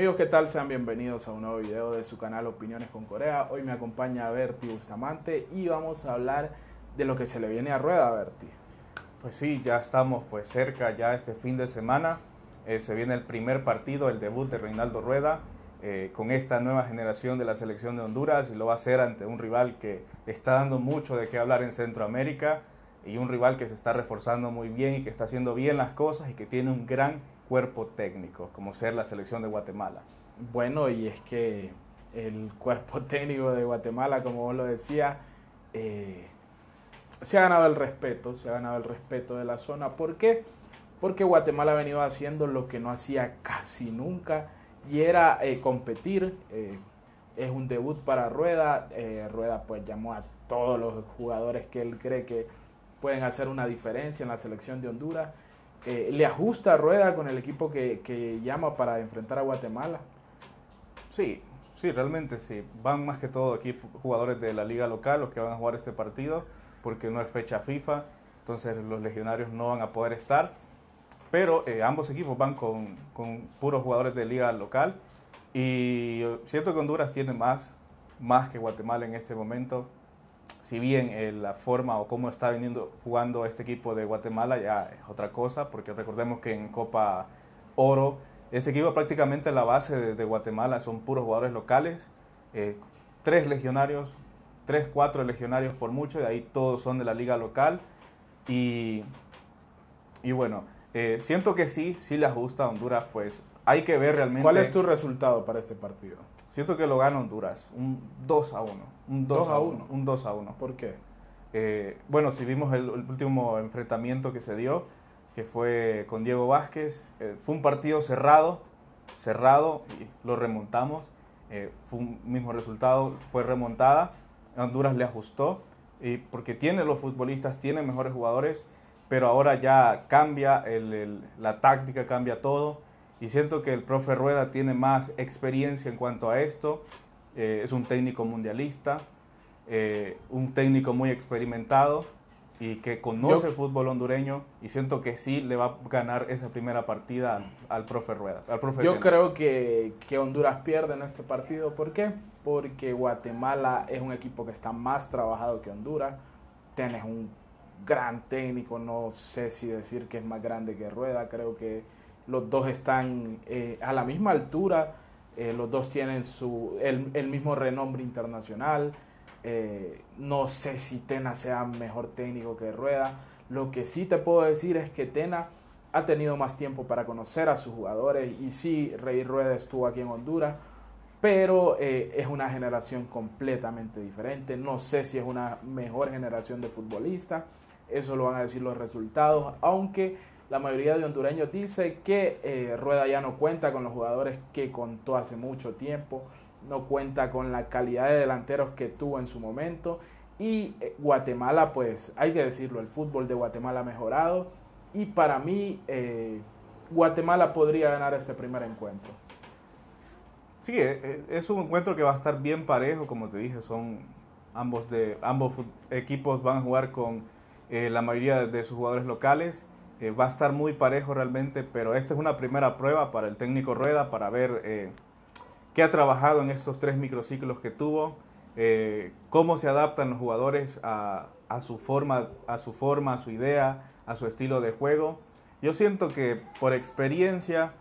Amigos, ¿qué tal? Sean bienvenidos a un nuevo video de su canal Opiniones con Corea. Hoy me acompaña Berti Bustamante y vamos a hablar de lo que se le viene a rueda, Berti. Pues sí, ya estamos pues cerca ya este fin de semana. Eh, se viene el primer partido, el debut de Reinaldo Rueda eh, con esta nueva generación de la selección de Honduras y lo va a hacer ante un rival que está dando mucho de qué hablar en Centroamérica y un rival que se está reforzando muy bien y que está haciendo bien las cosas y que tiene un gran cuerpo técnico, como ser la selección de Guatemala? Bueno, y es que el cuerpo técnico de Guatemala, como vos lo decía, eh, se ha ganado el respeto, se ha ganado el respeto de la zona. ¿Por qué? Porque Guatemala ha venido haciendo lo que no hacía casi nunca y era eh, competir. Eh, es un debut para Rueda. Rueda pues llamó a todos los jugadores que él cree que pueden hacer una diferencia en la selección de Honduras eh, le ajusta rueda con el equipo que, llama para enfrentar a Guatemala. Sí, sí, realmente sí. Van más que todo aquí jugadores de la liga local los que van a jugar este partido, porque no es fecha FIFA, entonces los legionarios no van a poder estar. Pero eh, ambos equipos van con, puros jugadores de liga local y siento que Honduras tiene más, más que Guatemala en este momento si bien eh, la forma o cómo está viniendo jugando este equipo de Guatemala ya es otra cosa, porque recordemos que en Copa Oro, este equipo prácticamente la base de, Guatemala son puros jugadores locales, eh, tres legionarios, tres, cuatro legionarios por mucho, de ahí todos son de la liga local. y bueno, eh, siento que sí, sí le ajusta a Honduras, pues hay que ver realmente. ¿Cuál es tu resultado para este partido? Siento que lo gana Honduras, un 2 a 1. Un 2, a 1. Un 2 a 1. ¿Por qué? Eh, bueno, si vimos el, último enfrentamiento que se dio, que fue con Diego Vázquez, eh, fue un partido cerrado, cerrado, y lo remontamos. fue un mismo resultado, fue remontada. Honduras le ajustó, y porque tiene los futbolistas, tiene mejores jugadores pero ahora ya cambia la táctica, cambia todo. Y siento que el profe Rueda tiene más experiencia en cuanto a esto. Eh, es un técnico mundialista, eh, un técnico muy experimentado y que conoce el fútbol hondureño y siento que sí le va a ganar esa primera partida al, profe Rueda. Al profe Yo creo que, que, Honduras pierde en este partido. ¿Por qué? Porque Guatemala es un equipo que está más trabajado que Honduras. Tienes un gran técnico, no sé si decir que es más grande que Rueda, creo que los dos están eh, a la misma altura, eh, los dos tienen su, el, mismo renombre internacional, eh, no sé si Tena sea mejor técnico que Rueda, lo que sí te puedo decir es que Tena ha tenido más tiempo para conocer a sus jugadores y sí, Rey Rueda estuvo aquí en Honduras, pero es una generación completamente diferente. No sé si es una mejor generación de futbolistas, eso lo van a decir los resultados, aunque la mayoría de hondureños dice que eh, Rueda ya no cuenta con los jugadores que contó hace mucho tiempo, no cuenta con la calidad de delanteros que tuvo en su momento y eh, Guatemala, pues hay que decirlo, el fútbol de Guatemala ha mejorado y para mí eh, Guatemala podría ganar este primer encuentro. Sí, es un encuentro que va a estar bien parejo, como te dije, son ambos de ambos equipos van a jugar con eh, la mayoría de sus jugadores locales. Eh, va a estar muy parejo realmente, pero esta es una primera prueba para el técnico Rueda para ver eh, qué ha trabajado en estos tres microciclos que tuvo, cómo se adaptan los jugadores a, su forma, a su forma, a su idea, a su estilo de juego. Yo siento que por experiencia,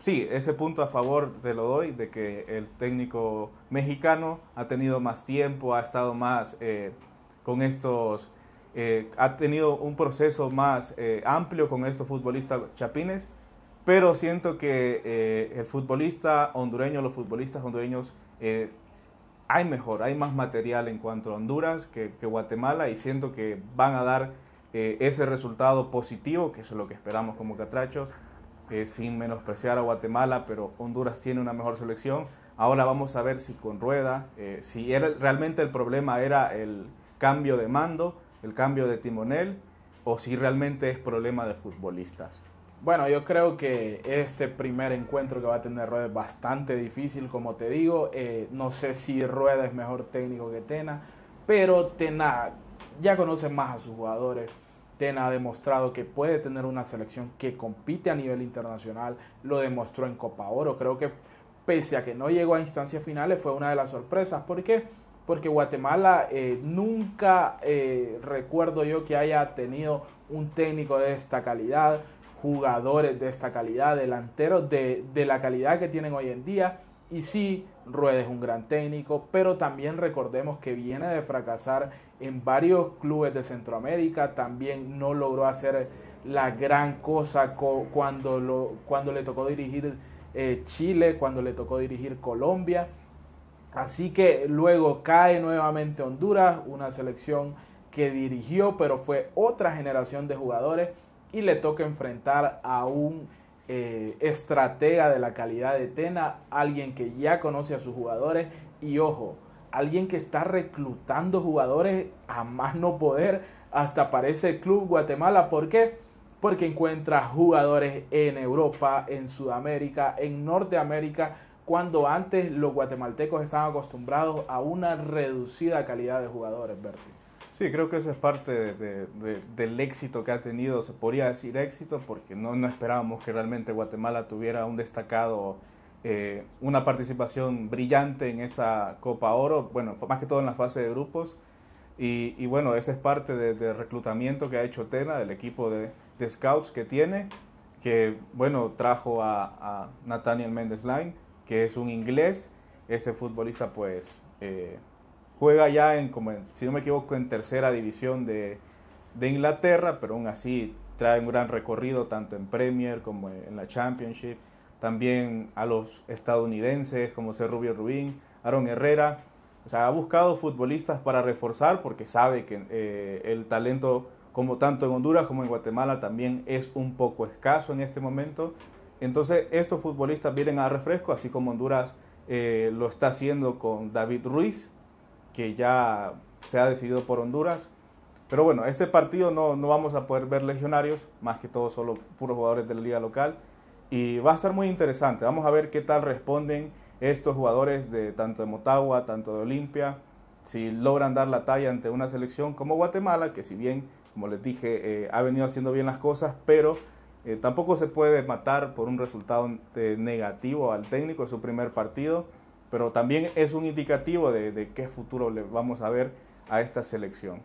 sí, ese punto a favor te lo doy, de que el técnico mexicano ha tenido más tiempo, ha estado más con estos eh, ha tenido un proceso más eh, amplio con estos futbolistas chapines, pero siento que eh, el futbolista hondureño, los futbolistas hondureños, hay mejor, hay más material en cuanto a Honduras que, Guatemala y siento que van a dar ese resultado positivo, que eso es lo que esperamos como catrachos, sin menospreciar a Guatemala, pero Honduras tiene una mejor selección. Ahora vamos a ver si con Rueda, si era, realmente el problema era el cambio de mando, el cambio de timonel o si realmente es problema de futbolistas. Bueno, yo creo que este primer encuentro que va a tener Rueda es bastante difícil, como te digo. Eh, no sé si Rueda es mejor técnico que Tena, pero Tena ya conoce más a sus jugadores. Tena ha demostrado que puede tener una selección que compite a nivel internacional. Lo demostró en Copa Oro. Creo que pese a que no llegó a instancias finales, fue una de las sorpresas. ¿Por qué? porque Guatemala eh, nunca eh, recuerdo yo que haya tenido un técnico de esta calidad, jugadores de esta calidad, delanteros de, la calidad que tienen hoy en día. Y sí, Rueda es un gran técnico, pero también recordemos que viene de fracasar en varios clubes de Centroamérica, también no logró hacer la gran cosa cuando, cuando le tocó dirigir eh, Chile, cuando le tocó dirigir Colombia. Así que luego cae nuevamente Honduras, una selección que dirigió, pero fue otra generación de jugadores y le toca enfrentar a un eh, estratega de la calidad de Tena, alguien que ya conoce a sus jugadores y ojo, alguien que está reclutando jugadores a más no poder, hasta parece Club Guatemala, ¿por qué? Porque encuentra jugadores en Europa, en Sudamérica, en Norteamérica, cuando antes los guatemaltecos estaban acostumbrados a una reducida calidad de jugadores, Berti. Sí, creo que esa es parte de, del éxito que ha tenido, se podría decir éxito, porque no, no esperábamos que realmente Guatemala tuviera un destacado, eh, una participación brillante en esta Copa Oro, bueno, más que todo en la fase de grupos. Y, bueno, esa es parte del reclutamiento que ha hecho Tena, del equipo de, scouts que tiene, que bueno, trajo a, a Nathaniel Mendes Line que es un inglés. Este futbolista pues eh, juega ya en, como si no me equivoco, en tercera división de, de, Inglaterra, pero aún así trae un gran recorrido tanto en Premier como en la Championship. También a los estadounidenses como ser Rubio Rubín, Aaron Herrera. O sea, ha buscado futbolistas para reforzar porque sabe que eh, el talento como tanto en Honduras como en Guatemala también es un poco escaso en este momento entonces, estos futbolistas vienen a refresco, así como Honduras eh, lo está haciendo con David Ruiz, que ya se ha decidido por Honduras. Pero bueno, este partido no, no vamos a poder ver legionarios, más que todo solo puros jugadores de la liga local. Y va a estar muy interesante. Vamos a ver qué tal responden estos jugadores de tanto de Motagua, tanto de Olimpia, si logran dar la talla ante una selección como Guatemala, que si bien, como les dije, eh, ha venido haciendo bien las cosas, pero eh, tampoco se puede matar por un resultado eh, negativo al técnico en su primer partido, pero también es un indicativo de, qué futuro le vamos a ver a esta selección.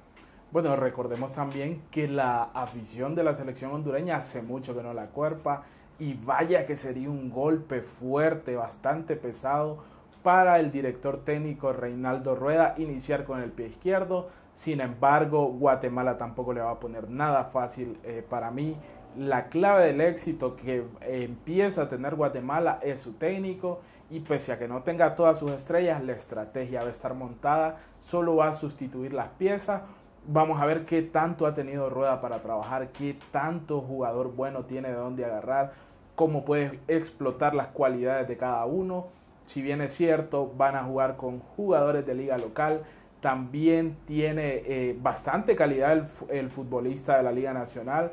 Bueno, recordemos también que la afición de la selección hondureña hace mucho que no la cuerpa y vaya que sería un golpe fuerte, bastante pesado para el director técnico Reinaldo Rueda iniciar con el pie izquierdo. Sin embargo, Guatemala tampoco le va a poner nada fácil eh, para mí la clave del éxito que eh, empieza a tener Guatemala es su técnico y pese a que no tenga todas sus estrellas, la estrategia va a estar montada, solo va a sustituir las piezas. Vamos a ver qué tanto ha tenido Rueda para trabajar, qué tanto jugador bueno tiene de dónde agarrar, cómo puede explotar las cualidades de cada uno. Si bien es cierto, van a jugar con jugadores de liga local, también tiene eh, bastante calidad el futbolista de la Liga Nacional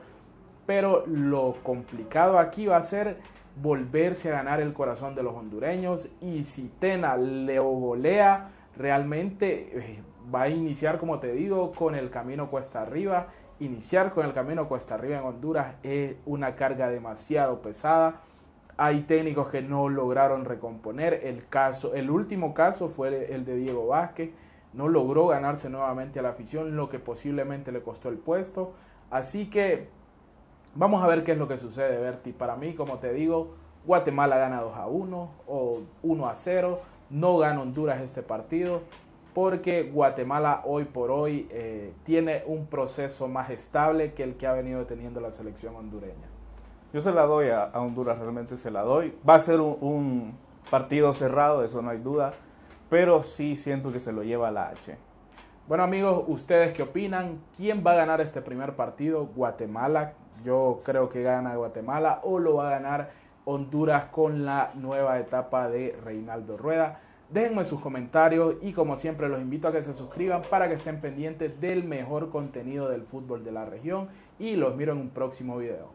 pero lo complicado aquí va a ser volverse a ganar el corazón de los hondureños y si Tena le ovolea, realmente eh, va a iniciar, como te digo, con el camino cuesta arriba. Iniciar con el camino cuesta arriba en Honduras es una carga demasiado pesada. Hay técnicos que no lograron recomponer. El, caso, el último caso fue el de Diego Vázquez. No logró ganarse nuevamente a la afición, lo que posiblemente le costó el puesto. Así que Vamos a ver qué es lo que sucede, Berti. Para mí, como te digo, Guatemala gana 2 a 1 o 1 a 0. No gana Honduras este partido porque Guatemala hoy por hoy eh, tiene un proceso más estable que el que ha venido teniendo la selección hondureña. Yo se la doy a, Honduras, realmente se la doy. Va a ser un, partido cerrado, eso no hay duda, pero sí siento que se lo lleva la H. Bueno amigos, ¿ustedes qué opinan? ¿Quién va a ganar este primer partido? ¿Guatemala yo creo que gana Guatemala o lo va a ganar Honduras con la nueva etapa de Reinaldo Rueda. Déjenme sus comentarios y como siempre los invito a que se suscriban para que estén pendientes del mejor contenido del fútbol de la región y los miro en un próximo video.